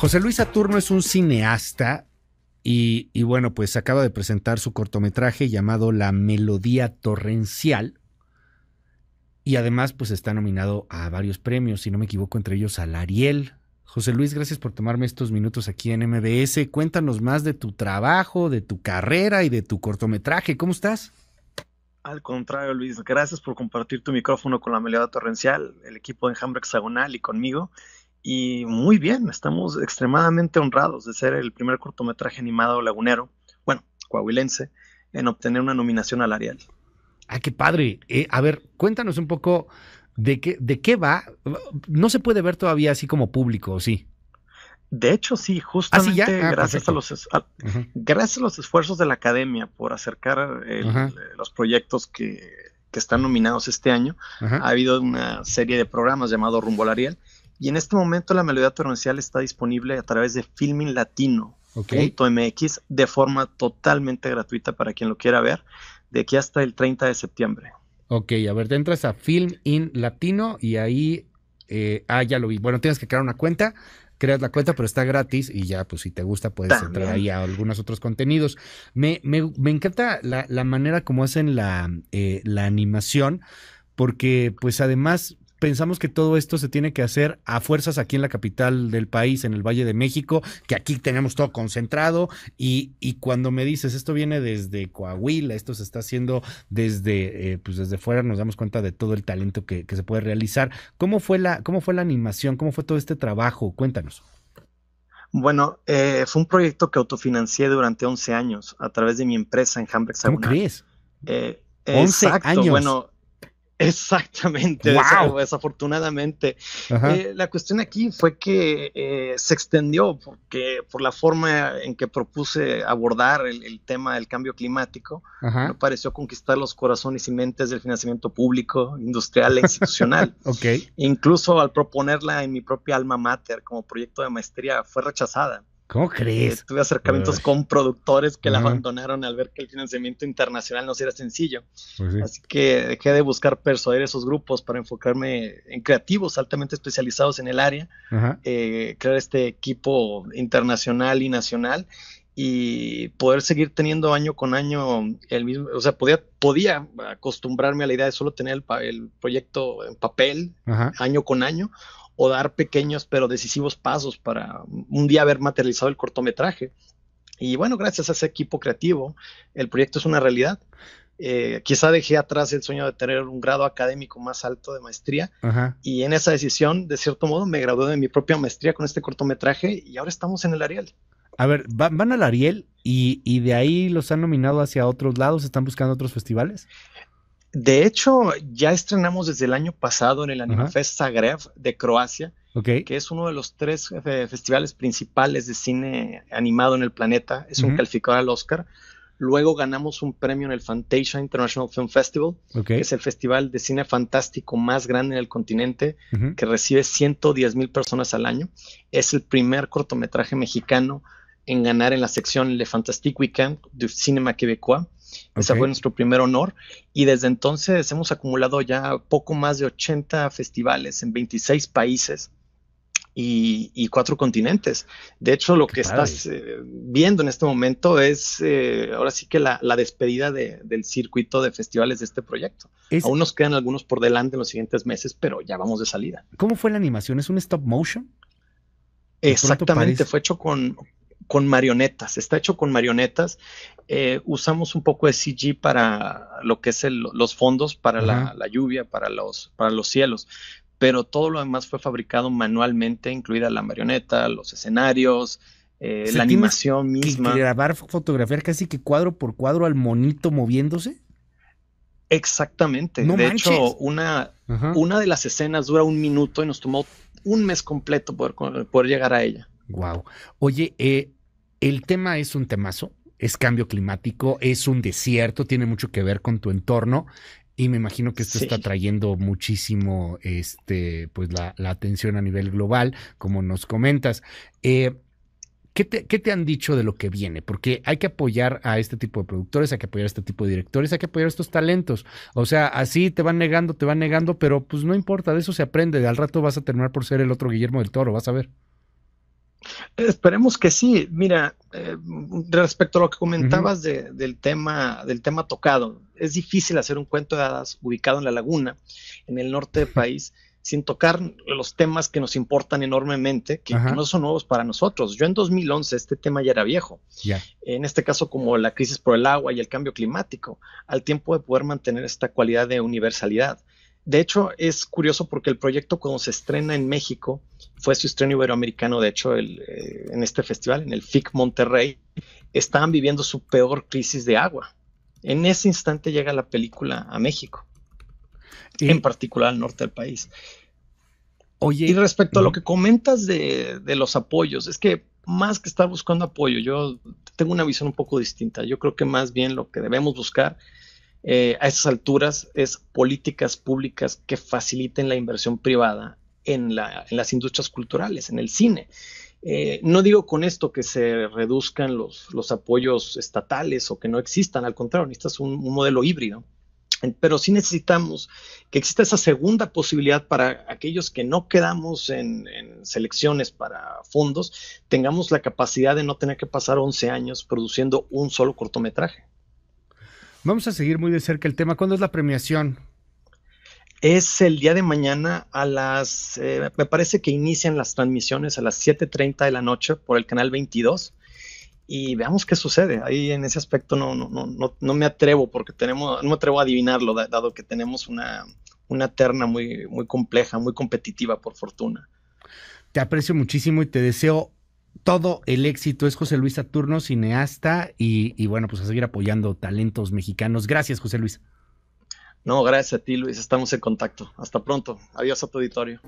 José Luis Saturno es un cineasta y, bueno, pues acaba de presentar su cortometraje llamado La Melodía Torrencial. Y además, pues está nominado a varios premios, si no me equivoco, entre ellos al Ariel. José Luis, gracias por tomarme estos minutos aquí en MBS. Cuéntanos más de tu trabajo, de tu carrera y de tu cortometraje. ¿Cómo estás? Al contrario, Luis, gracias por compartir tu micrófono con la Melodía Torrencial, el equipo de Enjambre Hexagonal y conmigo y muy bien, estamos extremadamente honrados de ser el primer cortometraje animado lagunero, bueno, coahuilense, en obtener una nominación al Ariel. Ah, qué padre. Eh, a ver, cuéntanos un poco de qué, de qué va. No se puede ver todavía así como público, ¿sí? De hecho, sí, justamente ah, ah, gracias, a los, gracias a los esfuerzos de la academia por acercar los proyectos que, están nominados este año, ha habido una serie de programas llamado Rumbo al Ariel, y en este momento la melodía torrencial está disponible a través de Filming Latino. de forma totalmente gratuita para quien lo quiera ver, de aquí hasta el 30 de septiembre. Ok, a ver, te entras a Film in Latino y ahí, eh, ah, ya lo vi. Bueno, tienes que crear una cuenta, creas la cuenta, pero está gratis y ya, pues si te gusta, puedes entrar ahí a algunos otros contenidos. Me, encanta la, manera como hacen la, eh, la animación, porque pues además pensamos que todo esto se tiene que hacer a fuerzas aquí en la capital del país, en el Valle de México, que aquí tenemos todo concentrado y, cuando me dices esto viene desde Coahuila, esto se está haciendo desde, eh, pues desde fuera, nos damos cuenta de todo el talento que, se puede realizar. ¿Cómo fue, la, ¿Cómo fue la animación? ¿Cómo fue todo este trabajo? Cuéntanos. Bueno, eh, fue un proyecto que autofinancié durante 11 años a través de mi empresa en Hamburg. ¿Cómo crees? Eh, 11 años. Bueno, Exactamente, desafortunadamente. Eh, la cuestión aquí fue que eh, se extendió porque por la forma en que propuse abordar el, tema del cambio climático, me pareció conquistar los corazones y mentes del financiamiento público, industrial e institucional. Incluso al proponerla en mi propia alma mater como proyecto de maestría fue rechazada. ¿Cómo crees? Eh, tuve acercamientos con productores que la abandonaron al ver que el financiamiento internacional no era sencillo. Pues Así que dejé de buscar persuadir esos grupos para enfocarme en creativos altamente especializados en el área, eh, crear este equipo internacional y nacional y poder seguir teniendo año con año el mismo, o sea, podía, podía acostumbrarme a la idea de solo tener el, proyecto en papel año con año o dar pequeños pero decisivos pasos para un día haber materializado el cortometraje. Y bueno, gracias a ese equipo creativo, el proyecto es una realidad. Eh, quizá dejé atrás el sueño de tener un grado académico más alto de maestría y en esa decisión, de cierto modo, me gradué de mi propia maestría con este cortometraje y ahora estamos en el Ariel. A ver, ¿van al Ariel y, de ahí los han nominado hacia otros lados? ¿Están buscando otros festivales? De hecho, ya estrenamos desde el año pasado en el Anime Zagreb de Croacia, que es uno de los tres eh, festivales principales de cine animado en el planeta. Es un calificador al Oscar. Luego ganamos un premio en el Fantasia International Film Festival, que es el festival de cine fantástico más grande en el continente, que recibe 110 mil personas al año. Es el primer cortometraje mexicano en ganar en la sección Le Fantastic Weekend de Cinema Quebecois. esa Ese fue nuestro primer honor y desde entonces hemos acumulado ya poco más de 80 festivales en 26 países y, cuatro continentes. De hecho, lo que estás eh, viendo en este momento es eh, ahora sí que la, despedida del circuito de festivales de este proyecto. Aún nos quedan algunos por delante en los siguientes meses, pero ya vamos de salida. ¿Cómo fue la animación? ¿Es un stop motion? Exactamente, fue hecho con, con marionetas, está hecho con marionetas. Eh, usamos un poco de CG para lo que es los fondos, para la, lluvia, para los, para los cielos, pero todo lo demás fue fabricado manualmente, incluida la marioneta, los escenarios, eh, la animación misma. Que grabar, fotografiar casi que cuadro por cuadro al monito moviéndose. Exactamente. de hecho, una, una de las escenas dura un minuto y nos tomó un mes completo poder, poder llegar a ella. Wow. Oye, eh, el tema es un temazo, es cambio climático, es un desierto, tiene mucho que ver con tu entorno. Y me imagino que esto está trayendo muchísimo este, pues la, atención a nivel global, como nos comentas. Eh, ¿Qué te, ¿qué te, han dicho de lo que viene? Porque hay que apoyar a este tipo de productores, hay que apoyar a este tipo de directores, hay que apoyar a estos talentos. O sea, así te van negando, te van negando, pero pues no importa, de eso se aprende. De al rato vas a terminar por ser el otro Guillermo del Toro, vas a ver. Esperemos que sí. Mira, eh, respecto a lo que comentabas del, tema, del tema tocado, es difícil hacer un cuento de hadas ubicado en la laguna, en el norte del país, sin tocar los temas que nos importan enormemente, que, no son nuevos para nosotros. Yo en 2011 este tema ya era viejo, en este caso como la crisis por el agua y el cambio climático, al tiempo de poder mantener esta cualidad de universalidad. De hecho, es curioso porque el proyecto cuando se estrena en México fue su estreno iberoamericano, de hecho, el, eh, en este festival, en el FIC Monterrey, estaban viviendo su peor crisis de agua. En ese instante llega la película a México, y... en particular al norte del país. Oye, y respecto a lo que comentas de, los apoyos, es que más que estar buscando apoyo, yo tengo una visión un poco distinta. Yo creo que más bien lo que debemos buscar eh, a esas alturas es políticas públicas que faciliten la inversión privada en, las industrias culturales, en el cine. Eh, no digo con esto que se reduzcan los, los, apoyos estatales o que no existan, al contrario, esto un, un modelo híbrido. Pero sí necesitamos que exista esa segunda posibilidad para aquellos que no quedamos en, en, selecciones para fondos, tengamos la capacidad de no tener que pasar 11 años produciendo un solo cortometraje. Vamos a seguir muy de cerca el tema. ¿Cuándo es la premiación? es el día de mañana a las, eh, me parece que inician las transmisiones a las 7.30 de la noche por el canal 22 y veamos qué sucede. Ahí en ese aspecto no, no, no, no, me atrevo porque tenemos, no me atrevo a adivinarlo, dado que tenemos una, una terna muy, muy compleja, muy competitiva, por fortuna. Te aprecio muchísimo y te deseo todo el éxito. Es José Luis Saturno, cineasta, y, y bueno, pues a seguir apoyando talentos mexicanos. Gracias, José Luis. No, gracias a ti, Luis. Estamos en contacto. Hasta pronto. Adiós a tu auditorio.